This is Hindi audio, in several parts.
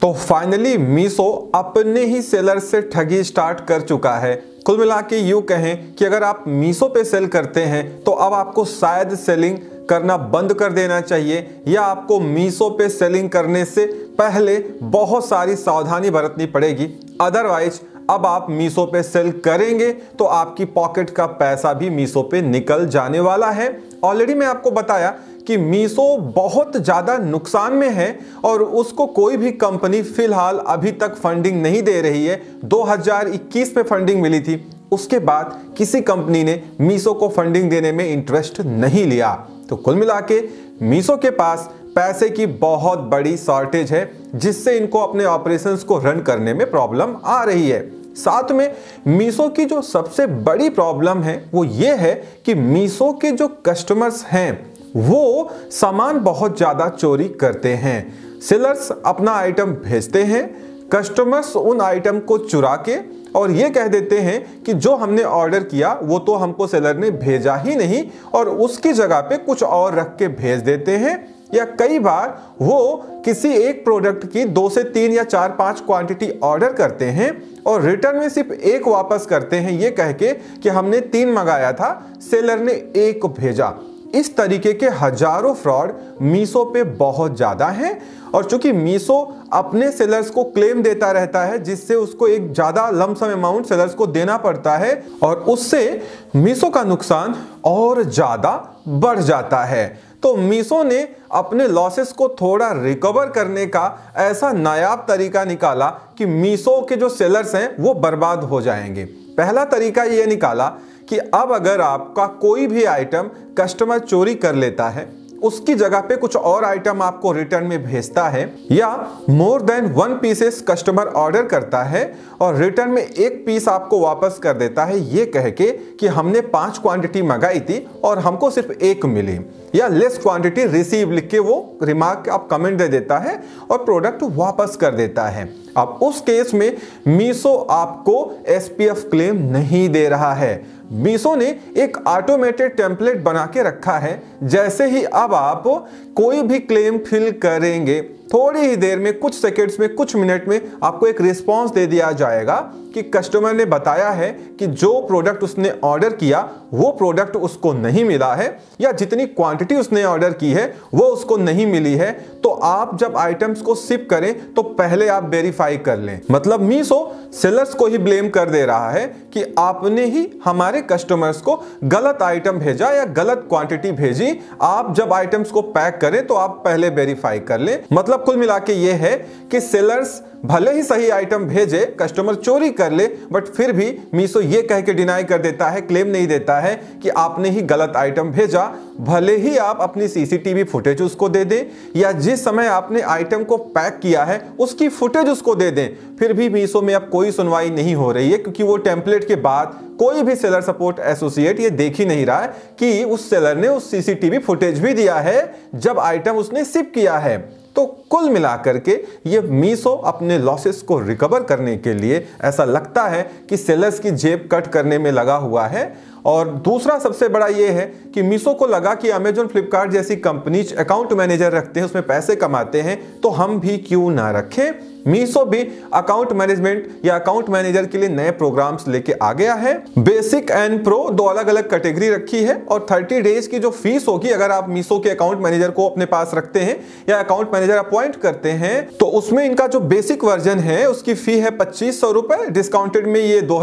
तो फाइनली मीसो अपने ही सेलर से ठगी स्टार्ट कर चुका है कुल मिला के यू कहें कि अगर आप मीसो पे सेल करते हैं तो अब आपको शायद सेलिंग करना बंद कर देना चाहिए या आपको मीसो पे सेलिंग करने से पहले बहुत सारी सावधानी बरतनी पड़ेगी अदरवाइज अब आप मीसो पे सेल करेंगे तो आपकी पॉकेट का पैसा भी मीसो पे निकल जाने वाला है ऑलरेडी मैं आपको बताया कि मीसो बहुत ज़्यादा नुकसान में है और उसको कोई भी कंपनी फिलहाल अभी तक फंडिंग नहीं दे रही है 2021 में फंडिंग मिली थी उसके बाद किसी कंपनी ने मीसो को फंडिंग देने में इंटरेस्ट नहीं लिया तो कुल मिला के मीसो के पास पैसे की बहुत बड़ी शॉर्टेज है जिससे इनको अपने ऑपरेशंस को रन करने में प्रॉब्लम आ रही है साथ में मीसो की जो सबसे बड़ी प्रॉब्लम है वो ये है कि मीसो के जो कस्टमर्स हैं वो सामान बहुत ज़्यादा चोरी करते हैं सेलर्स अपना आइटम भेजते हैं कस्टमर्स उन आइटम को चुरा के और ये कह देते हैं कि जो हमने ऑर्डर किया वो तो हमको सेलर ने भेजा ही नहीं और उसकी जगह पे कुछ और रख के भेज देते हैं या कई बार वो किसी एक प्रोडक्ट की दो से तीन या चार पांच क्वांटिटी ऑर्डर करते हैं और रिटर्न में सिर्फ एक वापस करते हैं ये कह के कि हमने तीन मंगाया था सेलर ने एक भेजा इस तरीके के हजारों फ्रॉड मीसो पे बहुत ज़्यादा हैं और चूंकि मीसो अपने सेलर्स को क्लेम देता रहता है जिससे उसको एक ज़्यादा लमसम अमाउंट सेलर्स को देना पड़ता है और उससे मीसो का नुकसान और ज़्यादा बढ़ जाता है तो मीसो ने अपने लॉसेस को थोड़ा रिकवर करने का ऐसा नायाब तरीका निकाला कि मीसो के जो सेलर्स हैं वो बर्बाद हो जाएंगे पहला तरीका ये निकाला कि अब अगर आपका कोई भी आइटम कस्टमर चोरी कर लेता है उसकी जगह पे कुछ और आइटम आपको रिटर्न में भेजता है या more than one pieces customer order करता है और रिटर्न में एक पीस आपको वापस कर देता है ये कह के कि हमने पांच क्वांटिटी मंगाई थी और हमको सिर्फ एक मिली या लेस क्वांटिटी रिसीव लिख के वो रिमार्क आप कमेंट दे देता है और प्रोडक्ट वापस कर देता है अब उस केस में मीसो आपको एसपीएफ क्लेम नहीं दे रहा है मीसो ने एक ऑटोमेटेड टेम्पलेट बना के रखा है जैसे ही अब आप कोई भी क्लेम फिल करेंगे थोड़ी ही देर में कुछ सेकेंड्स में कुछ मिनट में आपको एक रिस्पॉन्स दे दिया जाएगा कि कस्टमर ने बताया है कि जो प्रोडक्ट उसने ऑर्डर किया वो प्रोडक्ट उसको नहीं मिला है या जितनी क्वांटिटी उसने ऑर्डर की है वो उसको नहीं मिली है तो आप जब आइटम्स को सिप करें तो पहले आप वेरीफाई कर लें मतलब मीसो सेलर्स को ही ब्लेम कर दे रहा है कि आपने ही हमारे कस्टमर्स को गलत आइटम भेजा या गलत क्वांटिटी भेजी आप जब आइटम्स को पैक करें तो आप पहले वेरीफाई कर लें मतलब मतलब कुल मिला के ये है कि सेलर्स भले ही सही आइटम भेजे कस्टमर चोरी कर ले बट फिर भी मीसो ये कह के डिनाई कर देता है क्लेम नहीं देता है कि आपने ही गलत आइटम भेजा भले ही आप अपनी सीसीटीवी फुटेज उसको दे दें या जिस समय आपने आइटम को पैक किया है उसकी फुटेज उसको दे दें फिर भी मीसो में अब कोई सुनवाई नहीं हो रही है क्योंकि वो टेम्पलेट के बाद कोई भी सेलर सपोर्ट एसोसिएट ये देख ही नहीं रहा है कि उस सेलर ने उस सीसीटीवी फुटेज भी दिया है जब आइटम उसने सिप किया है तो कुल मिलाकर के ये मीसो अपने लॉसेस को रिकवर करने के लिए ऐसा लगता है कि सेलर्स की जेब कट करने में लगा हुआ है और दूसरा सबसे बड़ा ये है कि मीसो को लगा कि अमेजोन फ्लिपकार्ट जैसी कंपनी अकाउंट मैनेजर रखते हैं उसमें पैसे कमाते हैं तो हम भी क्यों ना रखें मीसो भी अकाउंट मैनेजमेंट या अकाउंट मैनेजर के लिए नए प्रोग्राम्स लेके आ गया है बेसिक एंड प्रो दो अलग अलग कैटेगरी रखी है और 30 डेज की जो फीस होगी अगर आप मीसो के अकाउंट मैनेजर को अपने पास रखते हैं या अकाउंट मैनेजर अपॉइंट करते हैं तो उसमें इनका जो बेसिक वर्जन है उसकी फी है पच्चीस सौ डिस्काउंटेड में ये दो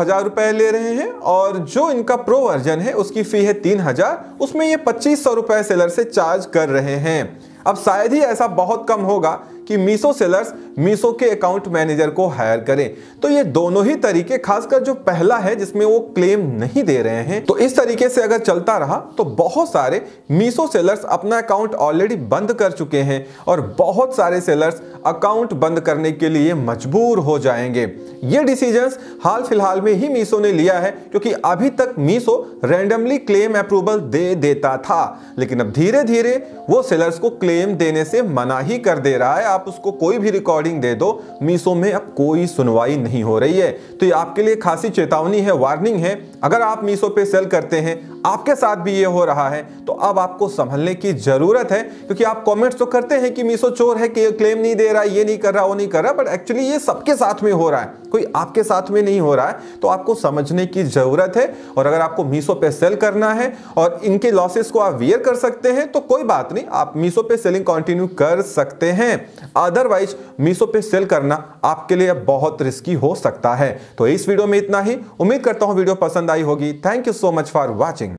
ले रहे हैं और जो इनका प्रो वर्जन है उसकी फ़ी है तीन हज़ार उसमें ये पच्चीस सौ रुपए सेलर से चार्ज कर रहे हैं अब शायद ही ऐसा बहुत कम होगा कि मीसो सेलर्स मीसो के अकाउंट मैनेजर को हायर करें तो ये दोनों ही तरीके खासकर जो पहला है जिसमें वो क्लेम नहीं दे रहे हैं तो इस तरीके से अगर चलता रहा तो बहुत सारे मीसो सेलर्स अपना अकाउंट ऑलरेडी बंद कर चुके हैं और बहुत सारे सेलर्स अकाउंट बंद करने के लिए मजबूर हो जाएंगे ये डिसीजन हाल फिलहाल में ही मीसो ने लिया है क्योंकि अभी तक मीसो रैंडमली क्लेम अप्रूवल दे देता था लेकिन अब धीरे धीरे वो सेलर्स को क्लेम देने से मना ही कर दे रहा है आप उसको कोई भी रिकॉर्डिंग दे दो मीसो में अब कोई सुनवाई नहीं हो रही है तो ये आपके लिए खासी चेतावनी है वार्निंग है अगर आप मीसो पे सेल करते हैं आपके साथ भी ये हो रहा है तो अब आपको संभलने की ज़रूरत है क्योंकि आप कॉमेंट्स तो करते हैं कि मीसो चोर है कि ये क्लेम नहीं दे रहा ये नहीं कर रहा वो नहीं कर रहा बट एक्चुअली ये सबके साथ में हो रहा है कोई आपके साथ में नहीं हो रहा है तो आपको समझने की ज़रूरत है और अगर आपको मीसो पे सेल करना है और इनके लॉसेस को आप वियर कर सकते हैं तो कोई बात नहीं आप मीसो पे सेलिंग कंटिन्यू कर सकते हैं अदरवाइज मीशो पे सेल करना आपके लिए बहुत रिस्की हो सकता है तो इस वीडियो में इतना ही उम्मीद करता हूं वीडियो पसंद आई होगी thank you so much for watching